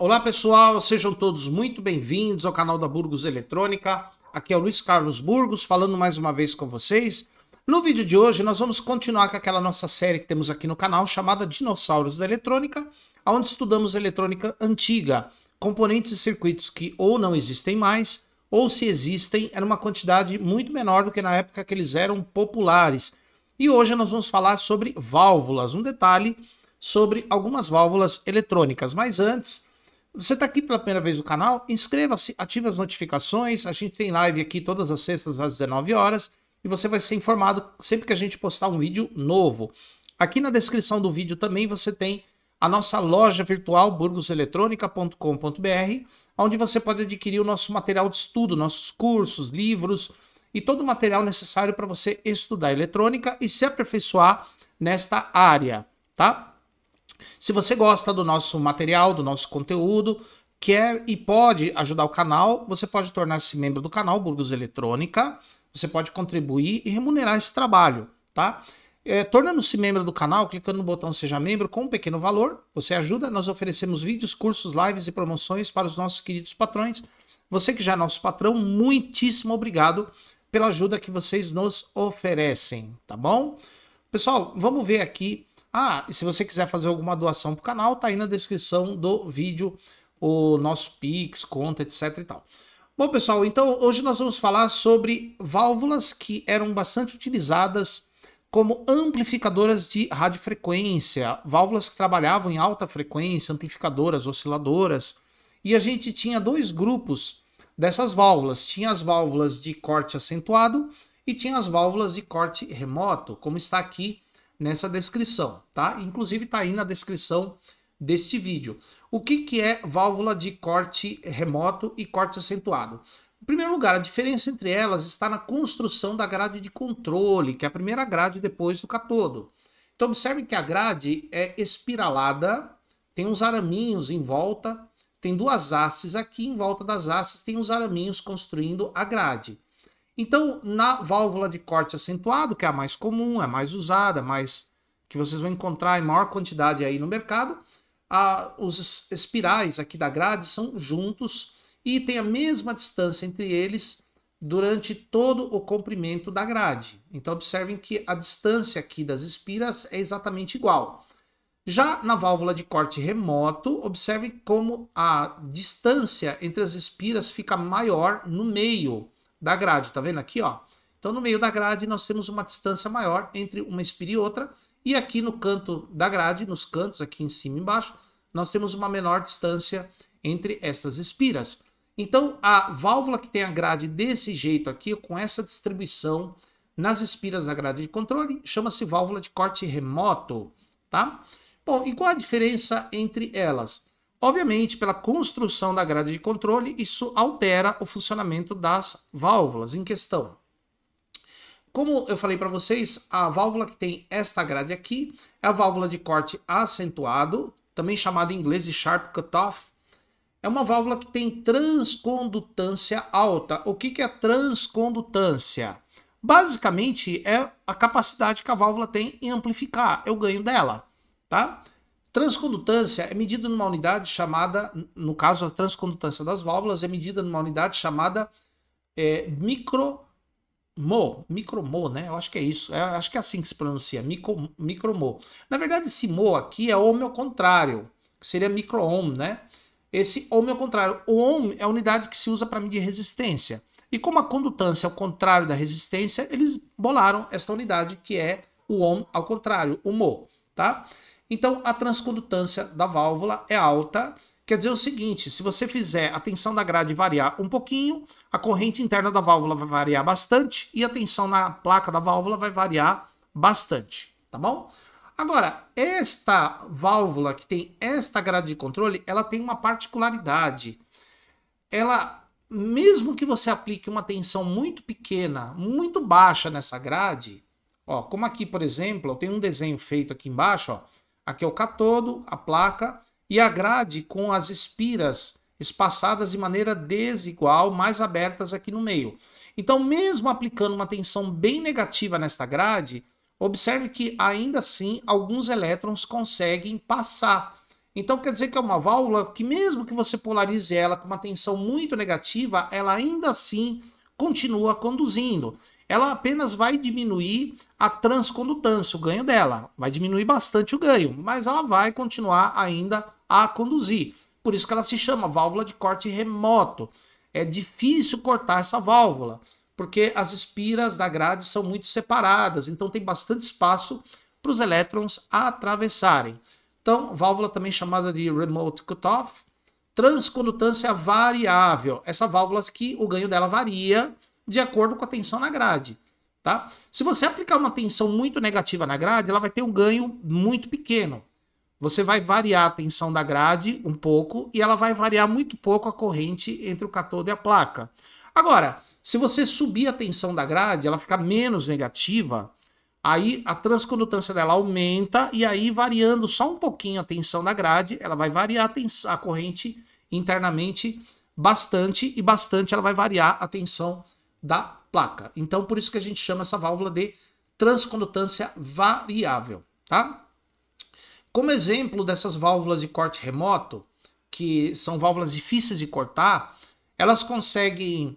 Olá pessoal, sejam todos muito bem-vindos ao canal da Burgos Eletrônica. Aqui é o Luiz Carlos Burgos falando mais uma vez com vocês. No vídeo de hoje nós vamos continuar com aquela nossa série que temos aqui no canal chamada Dinossauros da Eletrônica, onde estudamos eletrônica antiga, componentes e circuitos que ou não existem mais, ou se existem, é uma quantidade muito menor do que na época que eles eram populares. E hoje nós vamos falar sobre válvulas, um detalhe sobre algumas válvulas eletrônicas. Mas antes, você está aqui pela primeira vez no canal? Inscreva-se, ative as notificações. A gente tem live aqui todas as sextas às 19 horas e você vai ser informado sempre que a gente postar um vídeo novo. Aqui na descrição do vídeo também você tem a nossa loja virtual burgoseletrônica.com.br, onde você pode adquirir o nosso material de estudo, nossos cursos, livros e todo o material necessário para você estudar eletrônica e se aperfeiçoar nesta área, tá? Se você gosta do nosso material, do nosso conteúdo, quer e pode ajudar o canal, você pode tornar-se membro do canal Burgos Eletrônica. Você pode contribuir e remunerar esse trabalho, tá? É, Tornando-se membro do canal, clicando no botão Seja Membro com um pequeno valor, você ajuda. Nós oferecemos vídeos, cursos, lives e promoções para os nossos queridos patrões. Você que já é nosso patrão, muitíssimo obrigado pela ajuda que vocês nos oferecem, tá bom? Pessoal, vamos ver aqui ah, e se você quiser fazer alguma doação para o canal, tá aí na descrição do vídeo o nosso Pix, conta, etc e tal. Bom, pessoal, então hoje nós vamos falar sobre válvulas que eram bastante utilizadas como amplificadoras de radiofrequência, válvulas que trabalhavam em alta frequência, amplificadoras, osciladoras, e a gente tinha dois grupos dessas válvulas. Tinha as válvulas de corte acentuado e tinha as válvulas de corte remoto, como está aqui nessa descrição, tá? Inclusive está aí na descrição deste vídeo. O que, que é válvula de corte remoto e corte acentuado? Em primeiro lugar, a diferença entre elas está na construção da grade de controle, que é a primeira grade depois do catodo. Então observe que a grade é espiralada, tem uns araminhos em volta, tem duas hastes aqui, em volta das hastes tem uns araminhos construindo a grade. Então, na válvula de corte acentuado, que é a mais comum, é a mais usada, é mais que vocês vão encontrar em maior quantidade aí no mercado, a, os espirais aqui da grade são juntos e tem a mesma distância entre eles durante todo o comprimento da grade. Então observem que a distância aqui das espiras é exatamente igual. Já na válvula de corte remoto, observem como a distância entre as espiras fica maior no meio da grade, tá vendo aqui, ó? Então no meio da grade nós temos uma distância maior entre uma espira e outra, e aqui no canto da grade, nos cantos aqui em cima e embaixo, nós temos uma menor distância entre estas espiras. Então a válvula que tem a grade desse jeito aqui, com essa distribuição nas espiras da grade de controle, chama-se válvula de corte remoto, tá? Bom, e qual a diferença entre elas? Obviamente, pela construção da grade de controle, isso altera o funcionamento das válvulas em questão. Como eu falei para vocês, a válvula que tem esta grade aqui é a válvula de corte acentuado, também chamada em inglês de sharp cutoff. É uma válvula que tem transcondutância alta. O que, que é transcondutância? Basicamente, é a capacidade que a válvula tem em amplificar, Eu o ganho dela, tá? Transcondutância é medida numa unidade chamada, no caso, a transcondutância das válvulas é medida numa unidade chamada é, micromo, micromo, né? Eu acho que é isso, é, acho que é assim que se pronuncia, micro, micromo. Na verdade, esse mo aqui é ohm ao contrário, que seria microohm, né? Esse ohm ao contrário. O ohm é a unidade que se usa para medir resistência. E como a condutância é o contrário da resistência, eles bolaram essa unidade que é o ohm ao contrário, o mo, tá? Então, a transcondutância da válvula é alta. Quer dizer o seguinte: se você fizer a tensão da grade variar um pouquinho, a corrente interna da válvula vai variar bastante e a tensão na placa da válvula vai variar bastante, tá bom? Agora, esta válvula que tem esta grade de controle, ela tem uma particularidade. Ela, mesmo que você aplique uma tensão muito pequena, muito baixa nessa grade, ó, como aqui, por exemplo, eu tenho um desenho feito aqui embaixo, ó Aqui é o catodo, a placa e a grade com as espiras espaçadas de maneira desigual, mais abertas aqui no meio. Então, mesmo aplicando uma tensão bem negativa nesta grade, observe que ainda assim alguns elétrons conseguem passar. Então quer dizer que é uma válvula que mesmo que você polarize ela com uma tensão muito negativa, ela ainda assim continua conduzindo ela apenas vai diminuir a transcondutância, o ganho dela. Vai diminuir bastante o ganho, mas ela vai continuar ainda a conduzir. Por isso que ela se chama válvula de corte remoto. É difícil cortar essa válvula, porque as espiras da grade são muito separadas, então tem bastante espaço para os elétrons atravessarem. Então, válvula também chamada de remote cutoff, transcondutância variável. Essa válvula que o ganho dela varia de acordo com a tensão na grade. Tá? Se você aplicar uma tensão muito negativa na grade, ela vai ter um ganho muito pequeno. Você vai variar a tensão da grade um pouco e ela vai variar muito pouco a corrente entre o catodo e a placa. Agora, se você subir a tensão da grade, ela fica menos negativa, aí a transcondutância dela aumenta e aí variando só um pouquinho a tensão da grade, ela vai variar a, tensão, a corrente internamente bastante e bastante ela vai variar a tensão da placa. Então, por isso que a gente chama essa válvula de transcondutância variável, tá? Como exemplo dessas válvulas de corte remoto, que são válvulas difíceis de cortar, elas conseguem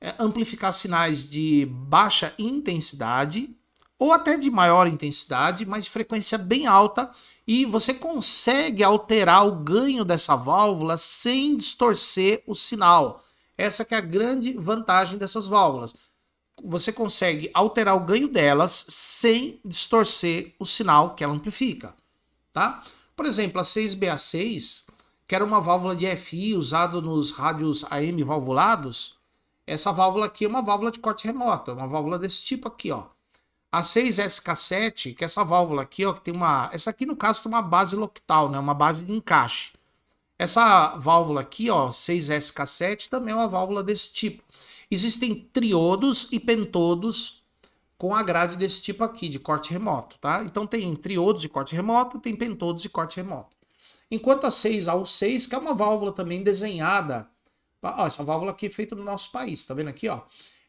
é, amplificar sinais de baixa intensidade ou até de maior intensidade, mas de frequência bem alta, e você consegue alterar o ganho dessa válvula sem distorcer o sinal. Essa que é a grande vantagem dessas válvulas. Você consegue alterar o ganho delas sem distorcer o sinal que ela amplifica, tá? Por exemplo, a 6BA6, que era uma válvula de FI usada nos rádios AM valvulados, essa válvula aqui é uma válvula de corte remoto, é uma válvula desse tipo aqui, ó. A 6SK7, que é essa válvula aqui, ó, que tem uma... Essa aqui, no caso, tem uma base loctal, né? Uma base de encaixe. Essa válvula aqui, ó, 6SK7, também é uma válvula desse tipo. Existem triodos e pentodos com a grade desse tipo aqui, de corte remoto, tá? Então tem triodos de corte remoto, tem pentodos de corte remoto. Enquanto a 6AU6, que é uma válvula também desenhada, ó, essa válvula aqui é feita no nosso país, tá vendo aqui, ó?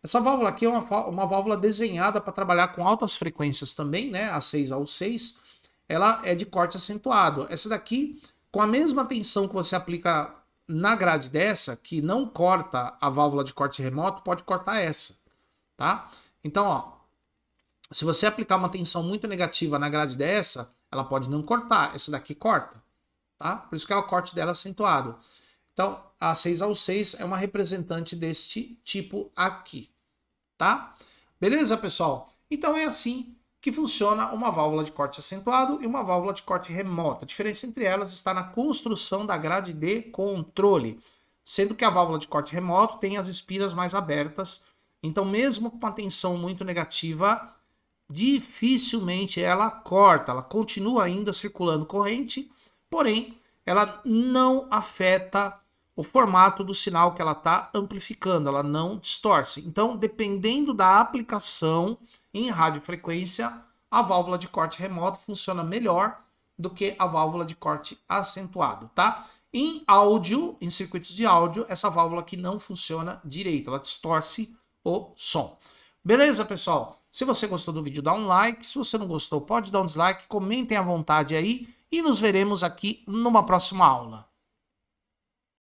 Essa válvula aqui é uma, uma válvula desenhada para trabalhar com altas frequências também, né? A 6AU6, ela é de corte acentuado. Essa daqui com a mesma tensão que você aplica na grade dessa, que não corta a válvula de corte remoto, pode cortar essa, tá? Então, ó, se você aplicar uma tensão muito negativa na grade dessa, ela pode não cortar, essa daqui corta, tá? Por isso que ela é o corte dela acentuado. Então, a 6 ao 6 é uma representante deste tipo aqui, tá? Beleza, pessoal? Então é assim que funciona uma válvula de corte acentuado e uma válvula de corte remoto. A diferença entre elas está na construção da grade de controle, sendo que a válvula de corte remoto tem as espiras mais abertas, então mesmo com uma tensão muito negativa, dificilmente ela corta, ela continua ainda circulando corrente, porém ela não afeta o formato do sinal que ela está amplificando, ela não distorce. Então, dependendo da aplicação, em radiofrequência, a válvula de corte remoto funciona melhor do que a válvula de corte acentuado, tá? Em áudio, em circuitos de áudio, essa válvula aqui não funciona direito, ela distorce o som. Beleza, pessoal? Se você gostou do vídeo, dá um like. Se você não gostou, pode dar um dislike. Comentem à vontade aí e nos veremos aqui numa próxima aula.